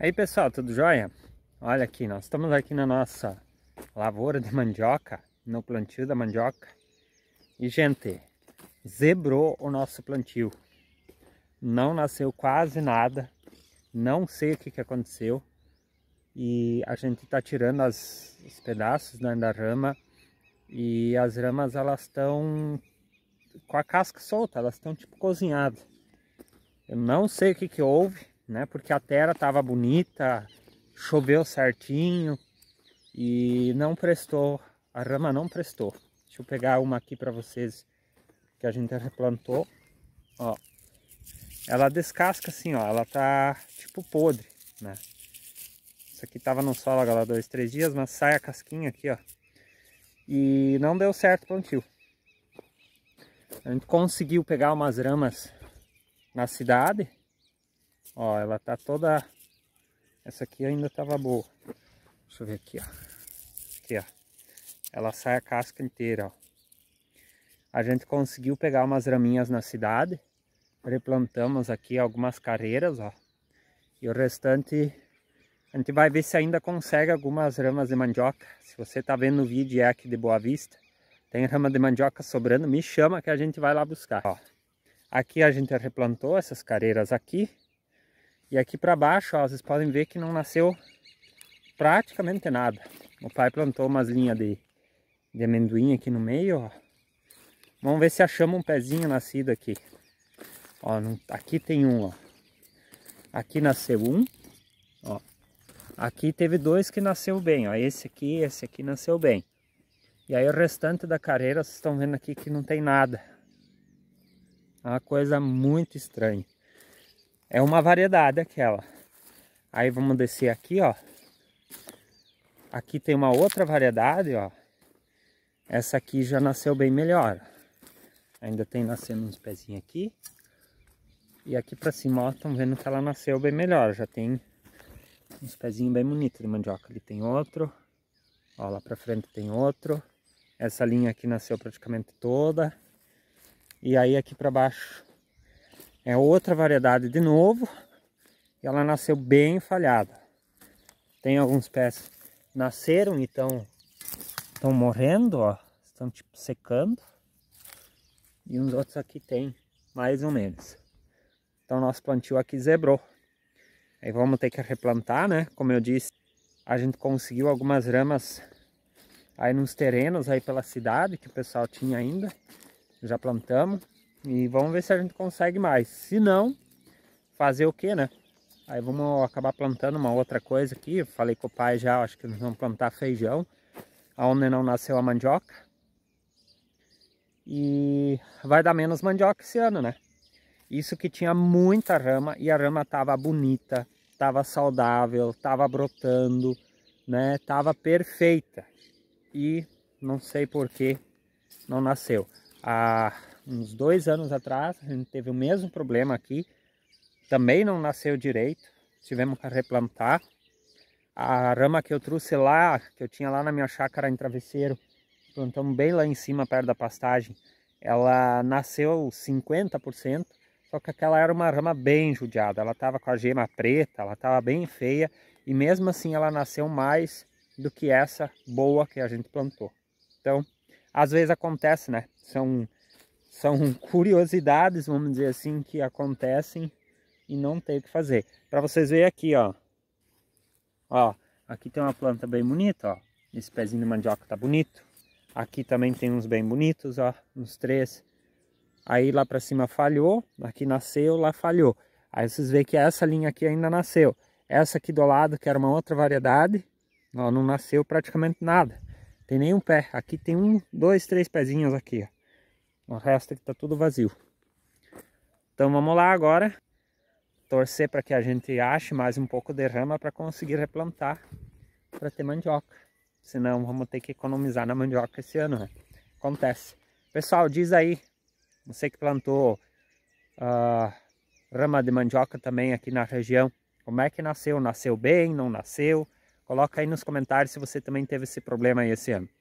Aí pessoal, tudo jóia? Olha aqui, nós estamos aqui na nossa lavoura de mandioca, no plantio da mandioca. E gente, zebrou o nosso plantio. Não nasceu quase nada, não sei o que, que aconteceu. E a gente está tirando as, os pedaços né, da rama e as ramas elas estão com a casca solta, elas estão tipo cozinhadas. Eu não sei o que, que houve, né? Porque a terra estava bonita, choveu certinho e não prestou, a rama não prestou. Deixa eu pegar uma aqui para vocês que a gente replantou, ó. Ela descasca assim, ó, ela tá tipo podre, né? Isso aqui tava no solo agora dois, três dias, mas sai a casquinha aqui, ó. E não deu certo o plantio. A gente conseguiu pegar umas ramas na cidade, Ó, ela tá toda... Essa aqui ainda tava boa. Deixa eu ver aqui, ó. Aqui, ó. Ela sai a casca inteira, ó. A gente conseguiu pegar umas raminhas na cidade. Replantamos aqui algumas carreiras, ó. E o restante... A gente vai ver se ainda consegue algumas ramas de mandioca. Se você tá vendo o vídeo é aqui de Boa Vista. Tem rama de mandioca sobrando. Me chama que a gente vai lá buscar, ó. Aqui a gente replantou essas carreiras aqui. E aqui para baixo, ó, vocês podem ver que não nasceu praticamente nada. O pai plantou umas linhas de, de amendoim aqui no meio, ó. Vamos ver se achamos um pezinho nascido aqui. Ó, não, aqui tem um, ó. Aqui nasceu um, ó. Aqui teve dois que nasceu bem, ó. Esse aqui, esse aqui nasceu bem. E aí o restante da carreira, vocês estão vendo aqui que não tem nada. É uma coisa muito estranha. É uma variedade aquela. Aí vamos descer aqui, ó. Aqui tem uma outra variedade, ó. Essa aqui já nasceu bem melhor. Ainda tem nascendo uns pezinhos aqui. E aqui pra cima, ó, estão vendo que ela nasceu bem melhor. Já tem uns pezinhos bem bonitos de mandioca. Ali tem outro. Ó, lá pra frente tem outro. Essa linha aqui nasceu praticamente toda. E aí aqui pra baixo é outra variedade de novo. E ela nasceu bem falhada. Tem alguns pés que nasceram e estão estão morrendo, ó. Estão tipo secando. E uns outros aqui tem, mais ou menos. Então nosso plantio aqui zebrou. Aí vamos ter que replantar, né? Como eu disse, a gente conseguiu algumas ramas aí nos terrenos aí pela cidade que o pessoal tinha ainda. Já plantamos. E vamos ver se a gente consegue mais. Se não, fazer o que, né? Aí vamos acabar plantando uma outra coisa aqui. Eu falei com o pai já, acho que nós vamos plantar feijão. Onde não nasceu a mandioca. E vai dar menos mandioca esse ano, né? Isso que tinha muita rama e a rama tava bonita, tava saudável, tava brotando, né? Tava perfeita. E não sei por que não nasceu. A uns dois anos atrás, a gente teve o mesmo problema aqui. Também não nasceu direito, tivemos que replantar. A rama que eu trouxe lá, que eu tinha lá na minha chácara em travesseiro, plantamos bem lá em cima, perto da pastagem, ela nasceu 50%, só que aquela era uma rama bem judiada, ela estava com a gema preta, ela estava bem feia, e mesmo assim ela nasceu mais do que essa boa que a gente plantou. Então, às vezes acontece, né? São são curiosidades, vamos dizer assim, que acontecem e não tem o que fazer. Para vocês verem aqui, ó. Ó, aqui tem uma planta bem bonita, ó. Esse pezinho de mandioca tá bonito. Aqui também tem uns bem bonitos, ó, uns três. Aí lá para cima falhou, aqui nasceu, lá falhou. Aí vocês veem que essa linha aqui ainda nasceu. Essa aqui do lado, que era uma outra variedade, ó, não nasceu praticamente nada. Tem nenhum pé. Aqui tem um, dois, três pezinhos aqui, ó. O resto aqui é tá tudo vazio. Então vamos lá agora. Torcer para que a gente ache mais um pouco de rama para conseguir replantar para ter mandioca. Senão vamos ter que economizar na mandioca esse ano, né? Acontece. Pessoal, diz aí, você que plantou uh, rama de mandioca também aqui na região, como é que nasceu? Nasceu bem? Não nasceu? Coloca aí nos comentários se você também teve esse problema aí esse ano.